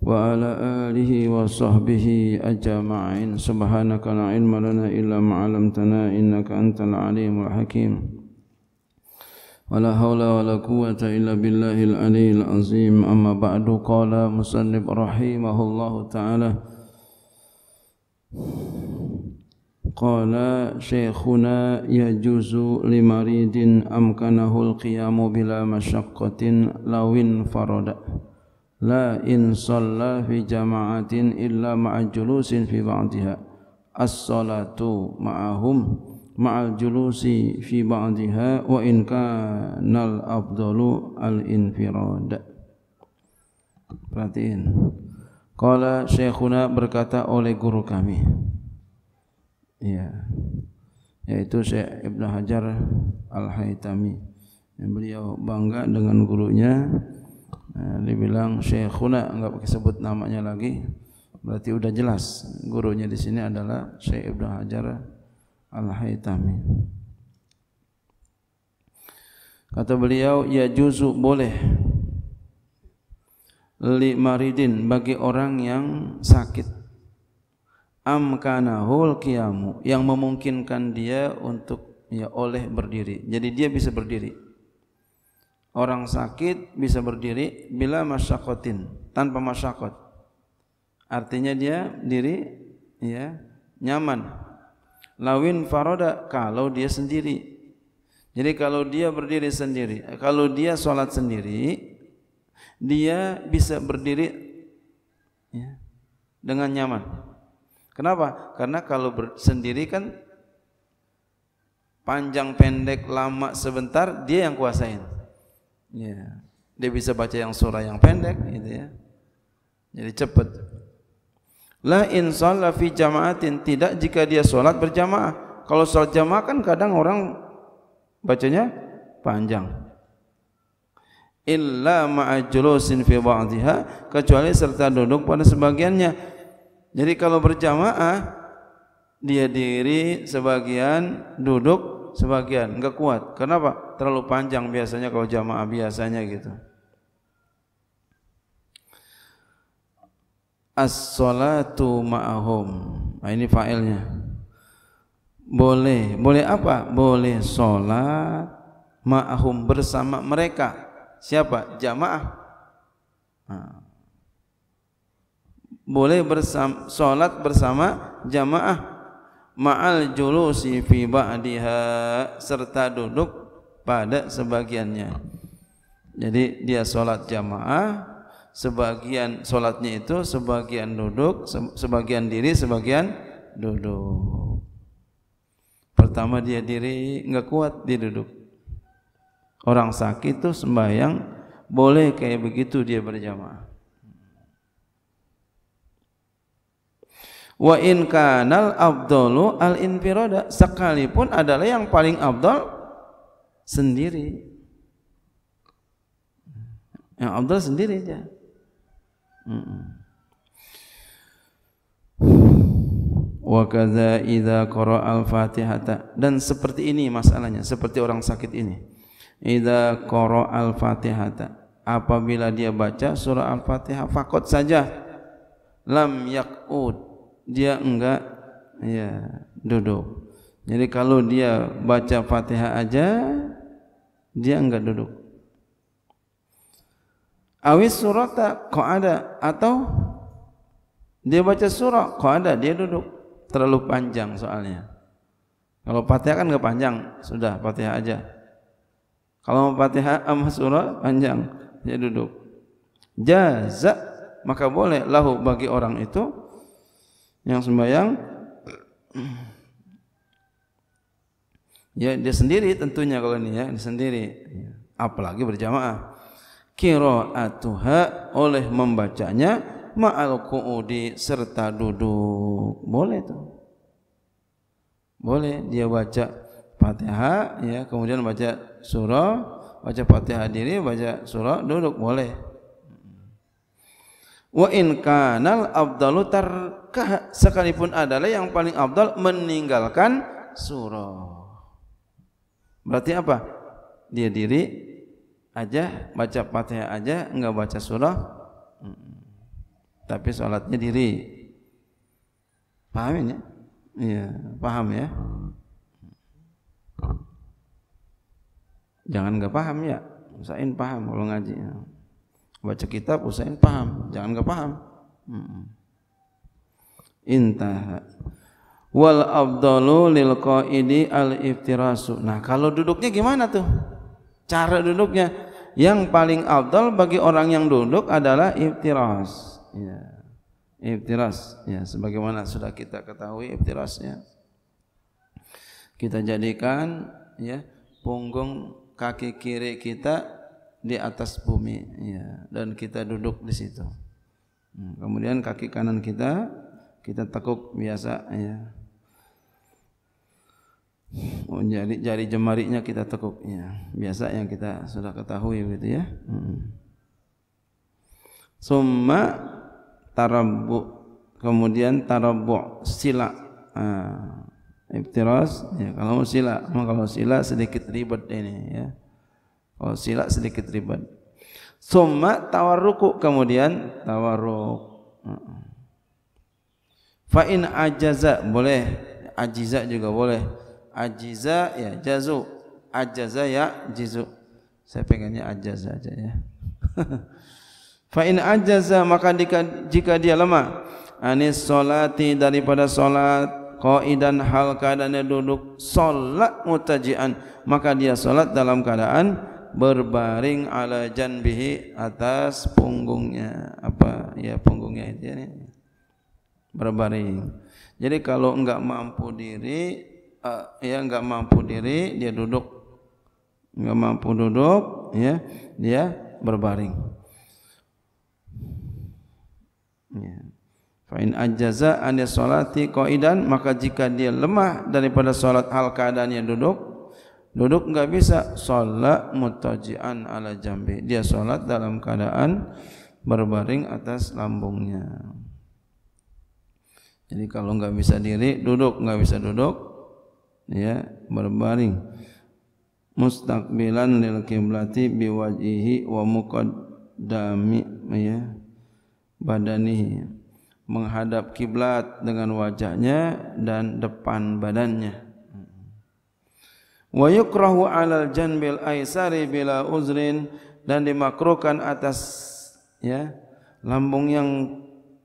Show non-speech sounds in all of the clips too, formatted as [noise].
وعلى آله وصحبه أجمعين سبحانك لا علم لنا إلا ما علمتنا إنك أنت العليم الحكيم ولا حول ولا قوة إلا بالله العلي العظيم أما بعد قال مصنف رحمه الله تعالى قال شيخنا يجوز لمريض أمكنه القيام بلا مشقة لو انفرد la in salla fi jama'atin illa ma'a julusin fi ba'diha as-salatu ma'ahum ma'a julusi fi ba'diha wa in kanal afdalu al-infirad perhatiin qala syekhuna berkata oleh guru kami ya yaitu Syekh Ibnu Hajar Al-Haytami beliau bangga dengan gurunya Eh, dibilang Syekhuna enggak pakai sebut namanya lagi berarti sudah jelas gurunya di sini adalah Syekh Ibnu Hajar Al-Haitami kata beliau ya juzu boleh li maridin bagi orang yang sakit amkanahul qiyamu yang memungkinkan dia untuk ya oleh berdiri jadi dia bisa berdiri Orang sakit bisa berdiri bila masyakotin, tanpa masyakot. Artinya dia diri ya nyaman. Lawin faroda kalau dia sendiri. Jadi kalau dia berdiri sendiri, kalau dia sholat sendiri, dia bisa berdiri ya, dengan nyaman. Kenapa? Karena kalau sendiri kan panjang pendek lama sebentar dia yang kuasain. Ya. Dia bisa baca yang surah yang pendek gitu ya. Jadi cepat. La in shalla fi jama'atin tidak jika dia salat berjamaah. Kalau salat jamaah kan kadang orang bacanya panjang illa ma'ajlusin fi ba'dihha kecuali serta duduk pada sebagiannya. Jadi kalau berjamaah dia diri sebagian, duduk sebagian, enggak kuat. Kenapa? terlalu panjang biasanya kalau jamaah biasanya gitu. As-salatu ma'ahum. Nah, ini failnya. Boleh, boleh apa? Boleh salat ma'ahum bersama mereka. Siapa? Jamaah. Nah. Boleh bersam, sholat bersama jamaah ma'al julusi fi ba'diha serta duduk pada sebagiannya. Jadi dia sholat jamaah, sebagian sholatnya itu sebagian duduk, sebagian diri, sebagian duduk. Pertama dia diri nggak kuat dia duduk. Orang sakit tuh sembahyang boleh kayak begitu dia berjamaah. Wa in kanal abdulu al infiroda sekalipun adalah yang paling abdul sendiri. Yang Abdullah sendiri aja Wa kaza idza koro al-Fatihata dan seperti ini masalahnya, seperti orang sakit ini. Idza koro al-Fatihata apabila dia baca surah Al-Fatihah fakot saja lam yakud dia enggak ya duduk. Jadi kalau dia baca Fatihah aja dia enggak duduk. Awis tak kok ada atau dia baca surah kok ada dia duduk terlalu panjang soalnya. Kalau Fatihah kan enggak panjang, sudah Fatihah aja. Kalau Fatihah sama surah panjang, dia duduk. Jaza maka boleh lahu bagi orang itu yang sembahyang Ya dia sendiri tentunya kalau ini ya, dia sendiri. Iya. Apalagi berjamaah. Qiraatuha oleh membacanya ma'al qu'udi serta duduk. Boleh tuh. Boleh dia baca Fatihah ya, kemudian baca surah, baca Fatihah diri, baca surah, duduk boleh. Wa in kanal afdalu tarkah sekalipun adalah yang paling abdal meninggalkan surah. Berarti apa? Dia diri aja, baca Fatihah aja, enggak baca surah. Tapi sholatnya diri. Paham ya? Iya, paham ya? Jangan enggak paham ya. Usahain paham kalau ngaji. Ya. Baca kitab usahain paham, jangan enggak paham. Hmm. Intah wal afdalu lil qaidi al iftirasu. Nah, kalau duduknya gimana tuh? Cara duduknya yang paling afdal bagi orang yang duduk adalah iftiras. Ya. Iftiras ya sebagaimana sudah kita ketahui iftirasnya. Kita jadikan ya punggung kaki kiri kita di atas bumi ya dan kita duduk di situ. Hmm, kemudian kaki kanan kita kita tekuk biasa ya Oh, jari jari jemarinya kita tekuk ya biasa yang kita sudah ketahui gitu ya hmm. summa tarabbu kemudian tarabbu sila ah. ibtiras ya kalau sila kalau sila sedikit ribet ini ya kalau sila sedikit ribet summa tawarruku kemudian tawarruk ah. fa in ajaza boleh ajiza juga boleh ajiza ya jazu ajaza ya jizu saya pengennya ajaza aja ya [laughs] fa in ajaza maka jika dia lemah anis salati daripada salat qaidan hal keadaannya duduk salat mutajian maka dia salat dalam keadaan berbaring ala janbihi atas punggungnya apa ya punggungnya itu ya berbaring jadi kalau enggak mampu diri uh, ya nggak mampu diri dia duduk nggak mampu duduk ya dia berbaring ya Fa'in ajaza anja solati koidan maka jika dia lemah daripada solat hal keadaannya duduk duduk nggak bisa solat mutajian ala jambi dia solat dalam keadaan berbaring atas lambungnya jadi kalau nggak bisa diri duduk nggak bisa duduk ya berbaring mustaqbilan lil kiblati biwajihi wa muqaddami ya badani menghadap kiblat dengan wajahnya dan depan badannya wa yukrahu alal janbil aisari bila uzrin dan dimakruhkan atas ya lambung yang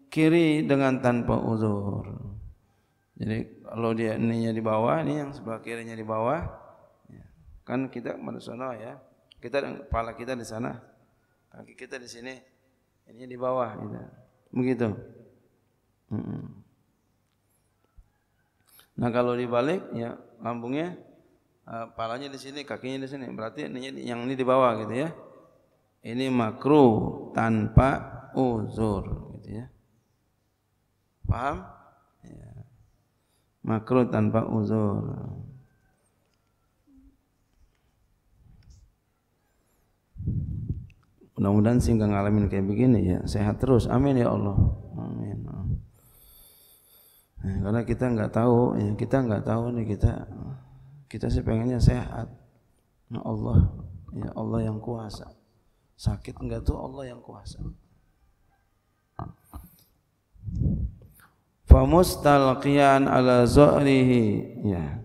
kiri dengan tanpa uzur. Jadi kalau dia ininya di bawah, ini yang sebelah kirinya di bawah, ya. kan kita manusia ya, kita kepala kita di sana, kaki kita di sini, ini di bawah, gitu. begitu. Nah kalau dibalik, ya lambungnya, eh, palanya di sini, kakinya di sini, berarti ininya, yang ini di bawah gitu ya. Ini makruh tanpa uzur, gitu ya. Paham? makruh tanpa uzur mudah-mudahan singgah ngalamin kayak begini ya sehat terus amin ya Allah amin nah, karena kita nggak tahu ya kita nggak tahu nih kita kita sih pengennya sehat nah, Allah ya Allah yang kuasa sakit enggak tuh Allah yang kuasa pamustalqian ala zahrihi ya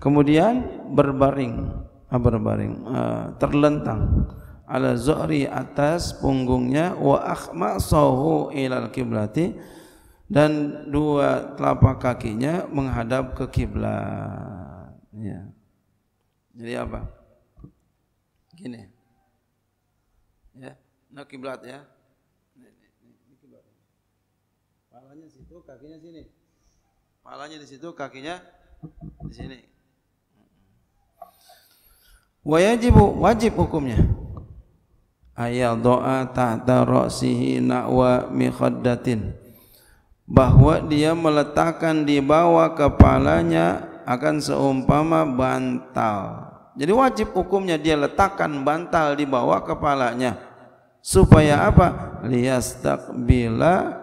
kemudian berbaring ah, berbaring uh, terlentang ala zohri atas punggungnya wa akhma sahu ilal kiblati dan dua telapak kakinya menghadap ke kiblat ya jadi apa gini ya nak kiblat ya Palanya situ, kakinya sini. Palanya di situ, kakinya di sini. Wajibu wajib hukumnya. Ayat doa tahta roksihi nakwa mikhadatin bahwa dia meletakkan di bawah kepalanya akan seumpama bantal. Jadi wajib hukumnya dia letakkan bantal di bawah kepalanya supaya apa? Liyastakbila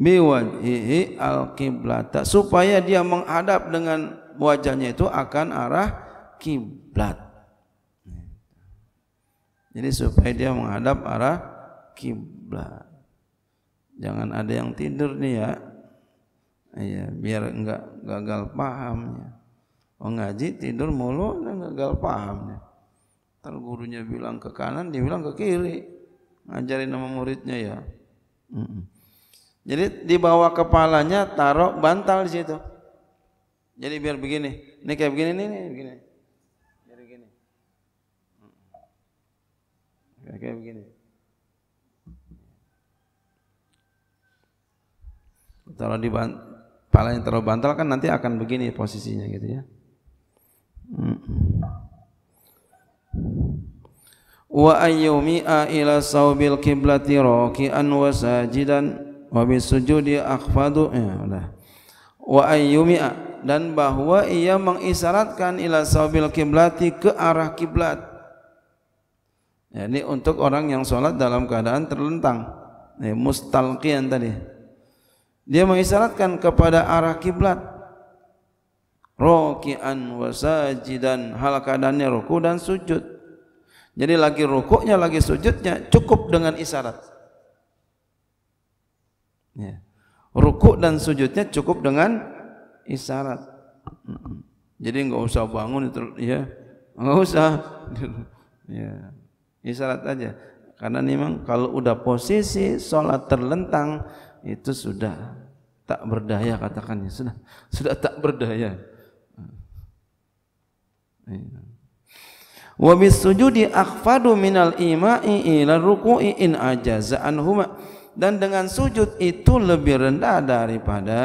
biwajhihi al-qiblata supaya dia menghadap dengan wajahnya itu akan arah kiblat. Jadi supaya dia menghadap arah kiblat. Jangan ada yang tidur nih ya. Iya, biar enggak gagal pahamnya. Oh ngaji tidur mulu enggak gagal pahamnya. Ntar gurunya bilang ke kanan, dia bilang ke kiri. Ngajarin nama muridnya ya. Mm -mm. Jadi di bawah kepalanya taruh bantal di situ. Jadi biar begini, ini kayak begini, ini, begini. Jadi Kayak begini. Taruh di bantal, yang taruh bantal kan nanti akan begini posisinya gitu ya. Wa ayyumi'a ila saubil qiblati raki'an wa sajidan wa bi sujudi akhfadu ya wa ayyumi dan bahwa ia mengisyaratkan ila sawbil kiblati ke arah kiblat ya, ini untuk orang yang salat dalam keadaan terlentang ya, mustalqian tadi dia mengisyaratkan kepada arah kiblat rokian wa sajidan hal keadaannya ruku dan sujud jadi lagi rukuknya lagi sujudnya cukup dengan isyarat Ya. Rukuk dan sujudnya cukup dengan isyarat. Jadi nggak usah bangun itu ya. Nggak usah. [laughs] ya. Isyarat aja. Karena memang kalau udah posisi sholat terlentang itu sudah tak berdaya katakannya sudah [laughs] sudah tak berdaya. Ya. Wa bis sujudi akhfadu minal ima'i ila ruku'i in ajaza anhuma. dan dengan sujud itu lebih rendah daripada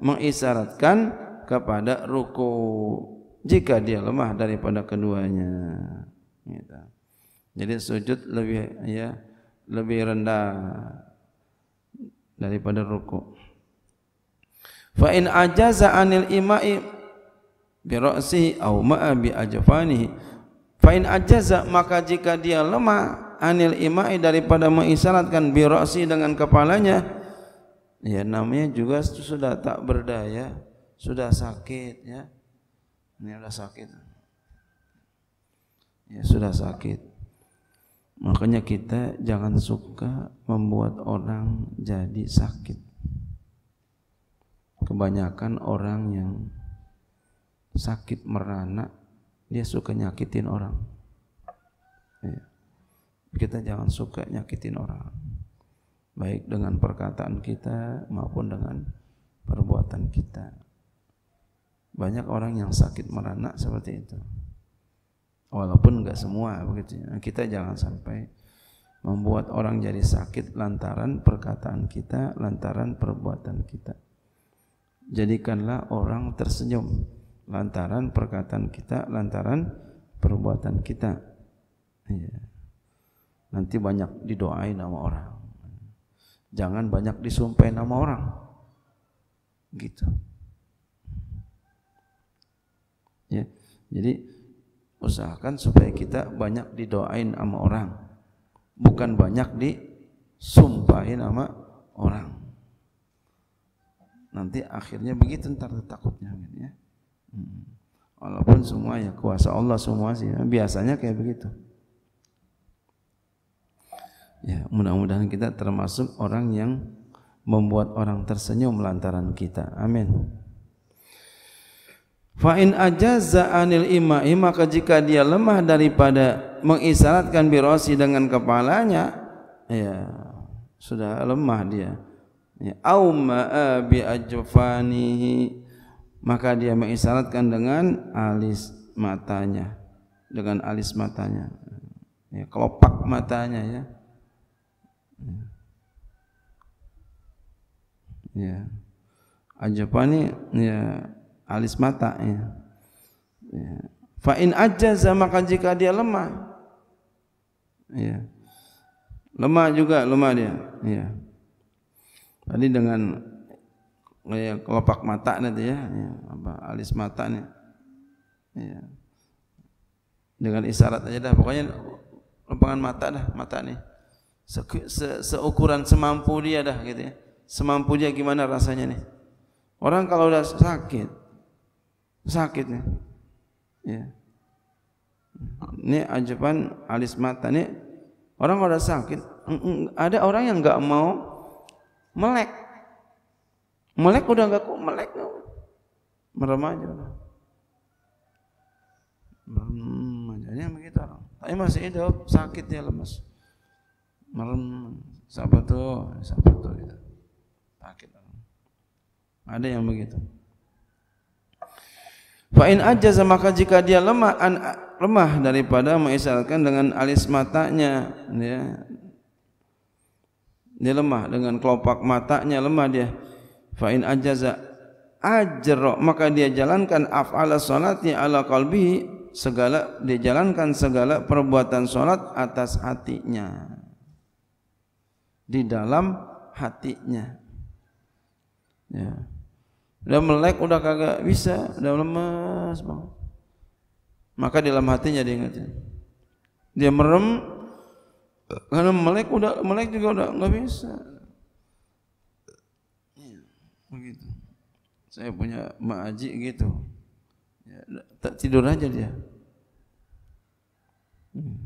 mengisyaratkan kepada ruku jika dia lemah daripada keduanya jadi sujud lebih ya lebih rendah daripada ruku fa in ajaza anil imai bi ra'si aw ma'a bi ajfanihi fa in ajaza maka jika dia lemah anil imai daripada mengisyaratkan biroksi dengan kepalanya ya namanya juga sudah tak berdaya sudah sakit ya ini sudah sakit ya sudah sakit makanya kita jangan suka membuat orang jadi sakit kebanyakan orang yang sakit merana dia suka nyakitin orang kita jangan suka nyakitin orang. Baik dengan perkataan kita maupun dengan perbuatan kita. Banyak orang yang sakit merana seperti itu. Walaupun nggak semua begitu. Ya. Kita jangan sampai membuat orang jadi sakit lantaran perkataan kita, lantaran perbuatan kita. Jadikanlah orang tersenyum lantaran perkataan kita, lantaran perbuatan kita. Yeah. Nanti banyak didoain sama orang. Jangan banyak disumpai nama orang. Gitu. Ya. Jadi usahakan supaya kita banyak didoain sama orang. Bukan banyak disumpahin sama orang. Nanti akhirnya begitu ntar takutnya gitu ya. Hmm. Walaupun semuanya kuasa Allah semua sih. Biasanya kayak begitu. Ya, mudah-mudahan kita termasuk orang yang membuat orang tersenyum lantaran kita. Amin. Fa'in ajaza anil ima'i maka jika dia lemah daripada mengisyaratkan birosi dengan kepalanya, ya sudah lemah dia. Ya, au bi ajfanihi maka dia mengisyaratkan dengan alis matanya, dengan alis matanya, ya, kelopak matanya ya. Ya. Ajapa ya. ni ya alis mata ya. Ya. Fa in ajaza maka jika dia lemah. Ya. Lemah juga lemah dia. Ya. Tadi dengan ya, kelopak mata nanti ya, ya. apa alis mata ni. Ya. Dengan isyarat aja dah pokoknya lempengan mata dah mata nih. se se seukuran semampu dia dah gitu ya. Semampu dia gimana rasanya nih. Orang kalau udah sakit sakit nih. Ya. Ini ajaban alis mata nih. Orang kalau udah sakit mm, mm, ada orang yang nggak mau melek. Melek udah nggak kok melek. Merem aja. Merem begitu orang. Tapi masih hidup, sakitnya lemas merem siapa tuh siapa tuh gitu sakit ada yang begitu Fa'in aja maka jika dia lemah an, lemah daripada mengisarkan dengan alis matanya ya. Dia lemah dengan kelopak matanya lemah dia. Fa'in ajaza ajro maka dia jalankan af'ala salatnya ala kalbi segala dia jalankan segala perbuatan salat atas hatinya di dalam hatinya. Ya. Udah melek udah kagak bisa, udah lemes banget. Maka dalam hatinya diingatkan. Dia merem karena melek udah melek juga udah nggak bisa. Ya. Begitu. Saya punya ma'aji gitu. Ya, tak tidur aja dia. Hmm.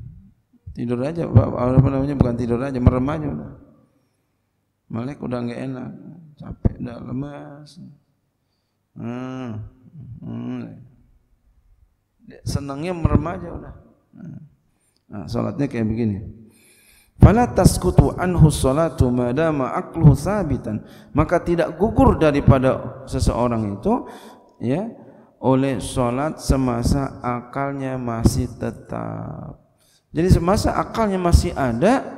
Tidur aja, apa namanya bukan tidur aja, merem aja udah. Melek udah enggak enak, capek dah lemas. Hmm. hmm. Senangnya merem aja udah. Hmm. Nah, salatnya kayak begini. Fala taskutu anhu salatu madama aqluhu sabitan. Maka tidak gugur daripada seseorang itu ya oleh salat semasa akalnya masih tetap. Jadi semasa akalnya masih ada,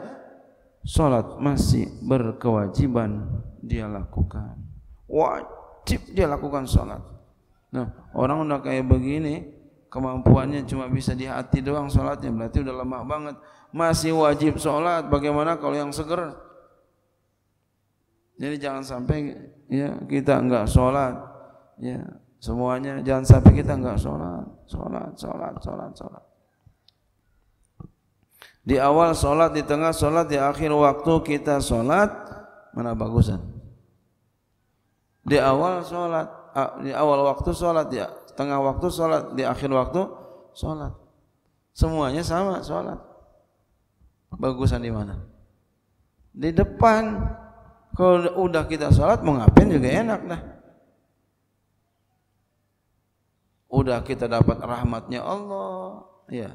Salat masih berkewajiban dia lakukan. Wajib dia lakukan salat. Nah, orang udah kayak begini, kemampuannya cuma bisa di hati doang salatnya, berarti udah lemah banget. Masih wajib salat, bagaimana kalau yang seger? Jadi jangan sampai ya kita enggak salat. Ya, semuanya jangan sampai kita enggak salat, salat, salat, salat, salat. Di awal sholat, di tengah sholat, di akhir waktu kita sholat, mana bagusan? Di awal sholat, di awal waktu sholat, di ya. tengah waktu sholat, di akhir waktu sholat. Semuanya sama sholat. Bagusan di mana? Di depan. Kalau udah kita sholat mengapain juga enak dah. Udah kita dapat rahmatnya Allah. Ya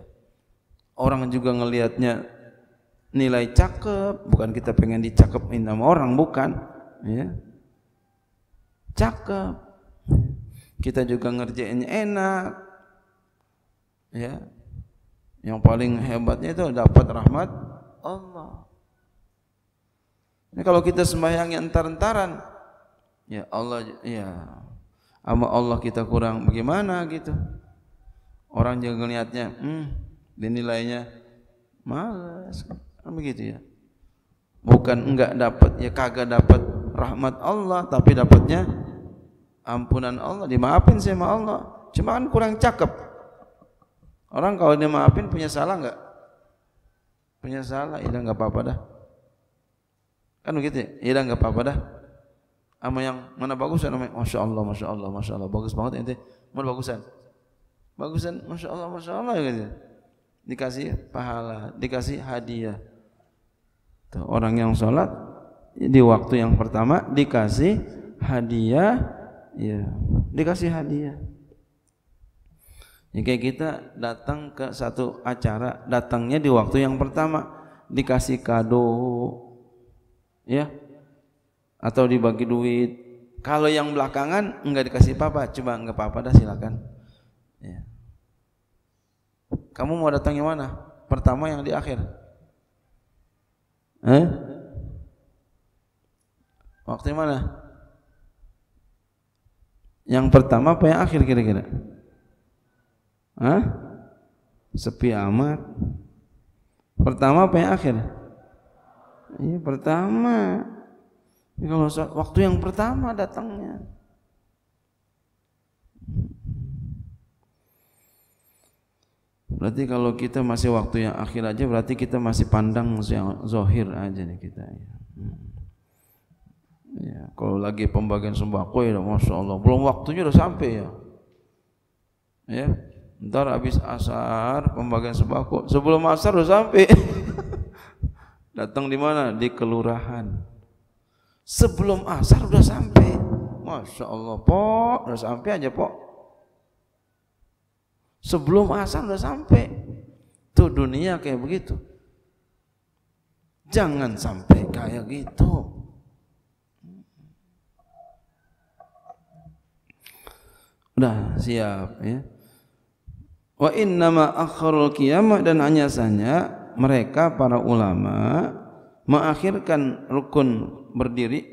orang juga ngelihatnya nilai cakep bukan kita pengen dicakepin sama orang bukan ya cakep kita juga ngerjainnya enak ya yang paling hebatnya itu dapat rahmat Allah ini kalau kita sembahyangnya entar-entaran ya Allah ya sama Allah kita kurang bagaimana gitu orang juga ngelihatnya hmm, dinilainya malas kan begitu ya bukan enggak dapat ya kagak dapat rahmat Allah tapi dapatnya ampunan Allah dimaafin sama Allah cuma kan kurang cakep orang kalau dimaafin punya salah enggak punya salah ya enggak apa-apa dah kan begitu ya, ya enggak apa-apa dah sama yang mana bagus sama yang Masya Allah, Masya Allah, Masya Allah bagus banget ente mana bagusan bagusan Masya Allah, Masya Allah ya gitu ya dikasih pahala, dikasih hadiah. Tuh, orang yang sholat di waktu yang pertama dikasih hadiah, ya dikasih hadiah. Ya, kayak kita datang ke satu acara, datangnya di waktu yang pertama dikasih kado, ya atau dibagi duit. Kalau yang belakangan nggak dikasih apa-apa, coba nggak apa-apa dah silakan kamu mau datang yang mana? Pertama yang di akhir. Eh? Waktu yang mana? Yang pertama apa yang akhir kira-kira? Hah? Sepi amat. Pertama apa yang akhir? Iya, Ini pertama. Kalau waktu yang pertama datangnya. Berarti kalau kita masih waktu yang akhir aja berarti kita masih pandang yang zohir aja nih kita. Ya. Hmm. Ya, kalau lagi pembagian sembako ya Masya Allah belum waktunya udah sampai ya. Ya, ntar habis asar pembagian sembako sebelum asar udah sampai. [laughs] Datang di mana? Di kelurahan. Sebelum asar udah sampai. Masya Allah, pok, udah sampai aja pok. Sebelum asar udah sampai. Tuh dunia kayak begitu. Jangan sampai kayak gitu. Udah siap ya. Wa nama akharul kiamat dan hanya saja mereka para ulama mengakhirkan rukun berdiri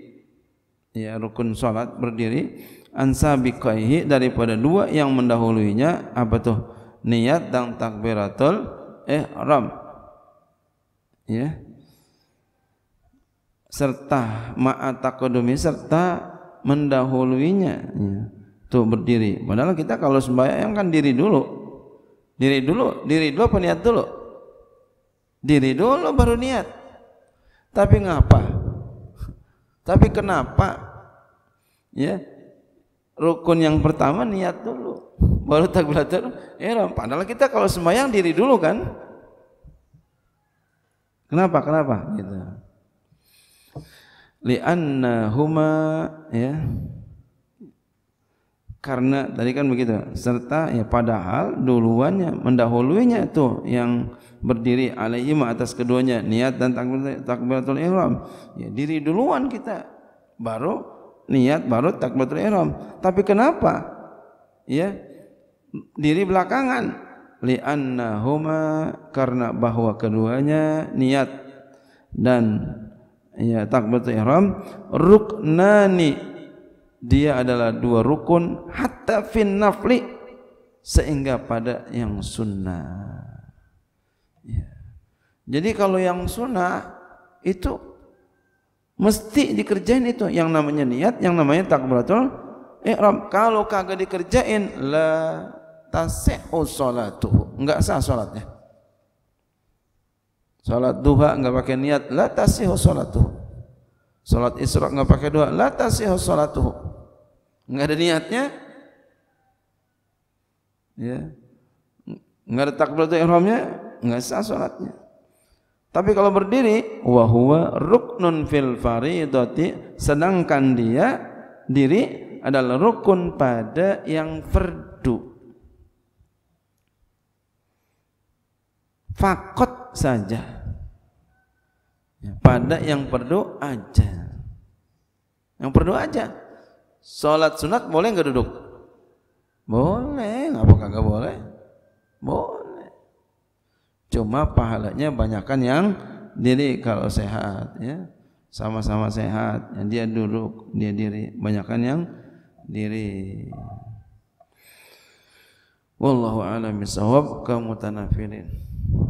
ya rukun salat berdiri ansabiqaihi daripada dua yang mendahulunya apa tuh niat dan takbiratul ihram ya serta maat ma'ataqadumi serta mendahulunya ya. tuh berdiri padahal kita kalau sembahyang kan diri dulu diri dulu diri dulu apa niat dulu diri dulu baru niat tapi ngapa tapi kenapa ya rukun yang pertama niat dulu baru takbiratul ihram ya, padahal kita kalau sembahyang diri dulu kan kenapa kenapa gitu huma, ya karena tadi kan begitu serta ya padahal duluannya mendahuluinya itu yang berdiri alaihima atas keduanya niat dan takbiratul ihram ya diri duluan kita baru niat baru takbiratul ihram. Tapi kenapa? Ya. Diri belakangan. Li'annahuma karena bahwa keduanya niat dan ya takbiratul ihram ruknani dia adalah dua rukun hatta fin nafli sehingga pada yang sunnah ya. jadi kalau yang sunnah itu Mesti dikerjain itu yang namanya niat, yang namanya takbiratul ihram. Kalau kagak dikerjain la tasihhu salatuhu. Enggak sah salatnya. Salat duha enggak pakai niat la tasihhu salatuhu. Salat isra enggak pakai doa la tasihhu salatuhu. Enggak ada niatnya. Ya. Enggak ada takbiratul ihramnya, enggak sah salatnya. Tapi kalau berdiri, wahwa ruknun fil faridati, sedangkan dia diri adalah rukun pada yang fardu. Fakot saja. Pada yang perlu aja. Yang perlu aja. Salat sunat boleh nggak duduk? Boleh, apa kagak boleh? Boleh. Cuma pahalanya banyakkan yang diri kalau sehat ya. Sama-sama sehat. Yang dia duduk, dia diri. Banyakkan yang diri. Wallahu a'lam kamu tanafirin.